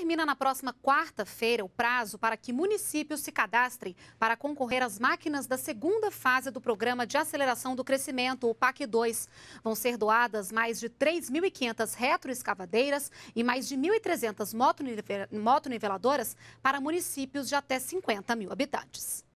Termina na próxima quarta-feira o prazo para que municípios se cadastrem para concorrer às máquinas da segunda fase do Programa de Aceleração do Crescimento, o PAC 2. Vão ser doadas mais de 3.500 retroescavadeiras e mais de 1.300 motoniveladoras para municípios de até 50 mil habitantes.